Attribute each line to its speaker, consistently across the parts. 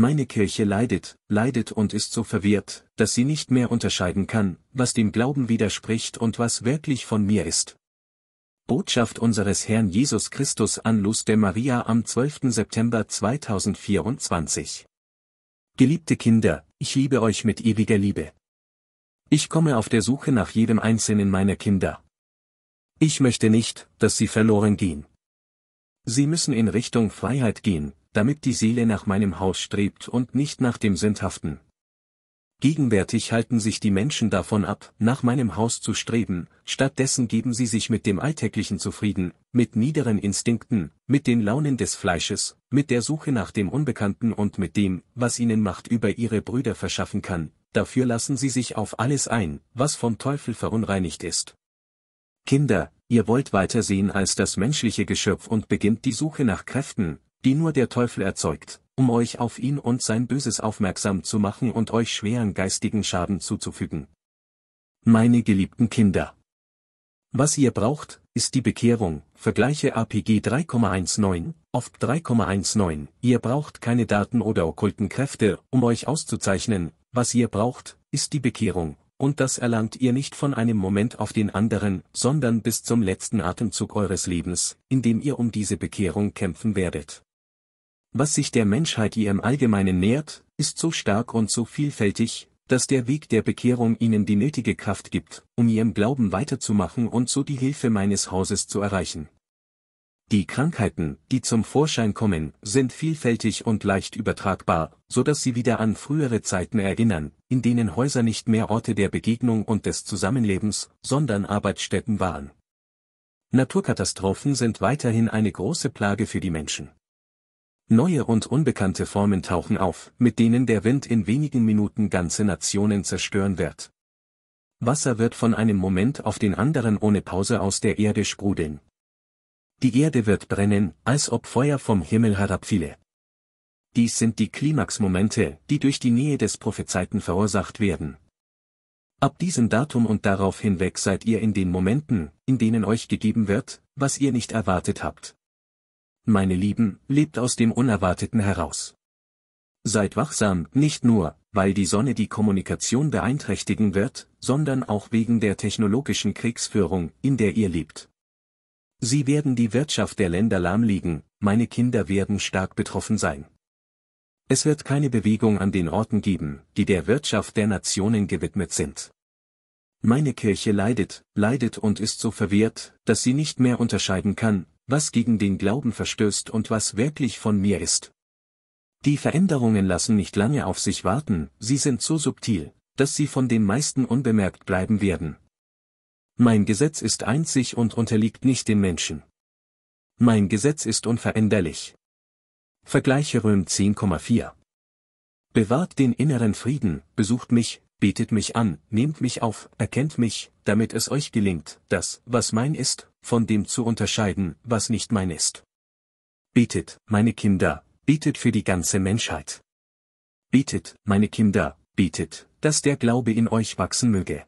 Speaker 1: Meine Kirche leidet, leidet und ist so verwirrt, dass sie nicht mehr unterscheiden kann, was dem Glauben widerspricht und was wirklich von mir ist. Botschaft unseres Herrn Jesus Christus an Luz de Maria am 12. September 2024. Geliebte Kinder, ich liebe euch mit ewiger Liebe. Ich komme auf der Suche nach jedem einzelnen meiner Kinder. Ich möchte nicht, dass sie verloren gehen. Sie müssen in Richtung Freiheit gehen, damit die Seele nach meinem Haus strebt und nicht nach dem Sündhaften. Gegenwärtig halten sich die Menschen davon ab, nach meinem Haus zu streben, stattdessen geben sie sich mit dem Alltäglichen zufrieden, mit niederen Instinkten, mit den Launen des Fleisches, mit der Suche nach dem Unbekannten und mit dem, was ihnen Macht über ihre Brüder verschaffen kann, dafür lassen sie sich auf alles ein, was vom Teufel verunreinigt ist. Kinder, ihr wollt weiter sehen als das menschliche Geschöpf und beginnt die Suche nach Kräften, die nur der Teufel erzeugt, um euch auf ihn und sein Böses aufmerksam zu machen und euch schweren geistigen Schaden zuzufügen. Meine geliebten Kinder. Was ihr braucht, ist die Bekehrung, vergleiche APG 3,19, oft 3,19, ihr braucht keine Daten oder okkulten Kräfte, um euch auszuzeichnen, was ihr braucht, ist die Bekehrung, und das erlangt ihr nicht von einem Moment auf den anderen, sondern bis zum letzten Atemzug eures Lebens, indem ihr um diese Bekehrung kämpfen werdet was sich der Menschheit ihr im Allgemeinen nähert, ist so stark und so vielfältig, dass der Weg der Bekehrung ihnen die nötige Kraft gibt, um ihrem Glauben weiterzumachen und so die Hilfe meines Hauses zu erreichen. Die Krankheiten, die zum Vorschein kommen, sind vielfältig und leicht übertragbar, so dass sie wieder an frühere Zeiten erinnern, in denen Häuser nicht mehr Orte der Begegnung und des Zusammenlebens, sondern Arbeitsstätten waren. Naturkatastrophen sind weiterhin eine große Plage für die Menschen. Neue und unbekannte Formen tauchen auf, mit denen der Wind in wenigen Minuten ganze Nationen zerstören wird. Wasser wird von einem Moment auf den anderen ohne Pause aus der Erde sprudeln. Die Erde wird brennen, als ob Feuer vom Himmel herabfiele. Dies sind die Klimaxmomente, die durch die Nähe des Prophezeiten verursacht werden. Ab diesem Datum und darauf hinweg seid ihr in den Momenten, in denen euch gegeben wird, was ihr nicht erwartet habt meine Lieben, lebt aus dem Unerwarteten heraus. Seid wachsam, nicht nur, weil die Sonne die Kommunikation beeinträchtigen wird, sondern auch wegen der technologischen Kriegsführung, in der ihr lebt. Sie werden die Wirtschaft der Länder lahmlegen, meine Kinder werden stark betroffen sein. Es wird keine Bewegung an den Orten geben, die der Wirtschaft der Nationen gewidmet sind. Meine Kirche leidet, leidet und ist so verwirrt, dass sie nicht mehr unterscheiden kann, was gegen den Glauben verstößt und was wirklich von mir ist. Die Veränderungen lassen nicht lange auf sich warten, sie sind so subtil, dass sie von den meisten unbemerkt bleiben werden. Mein Gesetz ist einzig und unterliegt nicht dem Menschen. Mein Gesetz ist unveränderlich. Vergleiche Röm 10,4. Bewahrt den inneren Frieden, besucht mich, bietet mich an, nehmt mich auf, erkennt mich, damit es euch gelingt, das, was mein ist, von dem zu unterscheiden, was nicht mein ist. Bietet, meine Kinder, bietet für die ganze Menschheit. Bietet, meine Kinder, bietet, dass der Glaube in euch wachsen möge.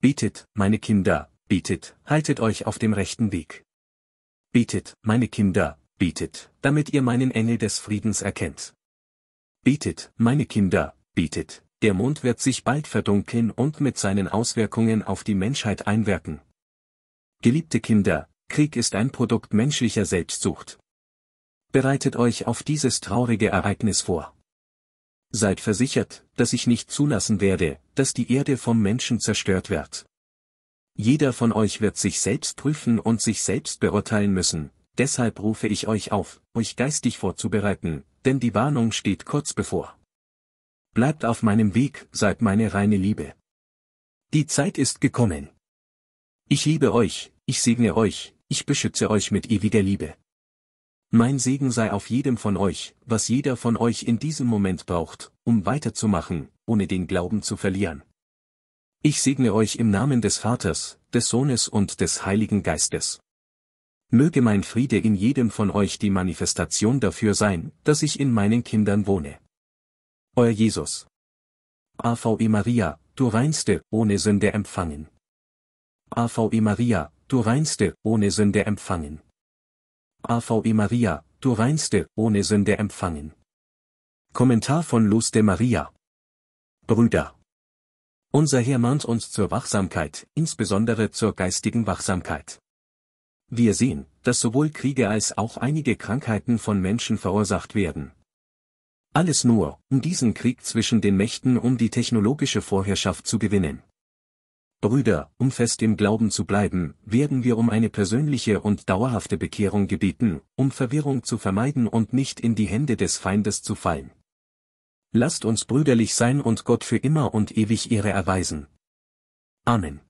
Speaker 1: Bietet, meine Kinder, bietet, haltet euch auf dem rechten Weg. Bietet, meine Kinder, bietet, damit ihr meinen Engel des Friedens erkennt. Bietet, meine Kinder, bietet, der Mond wird sich bald verdunkeln und mit seinen Auswirkungen auf die Menschheit einwirken. Geliebte Kinder, Krieg ist ein Produkt menschlicher Selbstsucht. Bereitet euch auf dieses traurige Ereignis vor. Seid versichert, dass ich nicht zulassen werde, dass die Erde vom Menschen zerstört wird. Jeder von euch wird sich selbst prüfen und sich selbst beurteilen müssen, deshalb rufe ich euch auf, euch geistig vorzubereiten, denn die Warnung steht kurz bevor. Bleibt auf meinem Weg, seid meine reine Liebe. Die Zeit ist gekommen. Ich liebe euch, ich segne euch, ich beschütze euch mit ewiger Liebe. Mein Segen sei auf jedem von euch, was jeder von euch in diesem Moment braucht, um weiterzumachen, ohne den Glauben zu verlieren. Ich segne euch im Namen des Vaters, des Sohnes und des Heiligen Geistes. Möge mein Friede in jedem von euch die Manifestation dafür sein, dass ich in meinen Kindern wohne. Euer Jesus. AVE Maria, du reinste, ohne Sünde empfangen. AVE Maria, du reinste, ohne Sünde empfangen. AVE Maria, du reinste, ohne Sünde empfangen. Kommentar von Luz de Maria. Brüder. Unser Herr mahnt uns zur Wachsamkeit, insbesondere zur geistigen Wachsamkeit. Wir sehen, dass sowohl Kriege als auch einige Krankheiten von Menschen verursacht werden. Alles nur, um diesen Krieg zwischen den Mächten um die technologische Vorherrschaft zu gewinnen. Brüder, um fest im Glauben zu bleiben, werden wir um eine persönliche und dauerhafte Bekehrung gebeten, um Verwirrung zu vermeiden und nicht in die Hände des Feindes zu fallen. Lasst uns brüderlich sein und Gott für immer und ewig Ehre erweisen. Amen.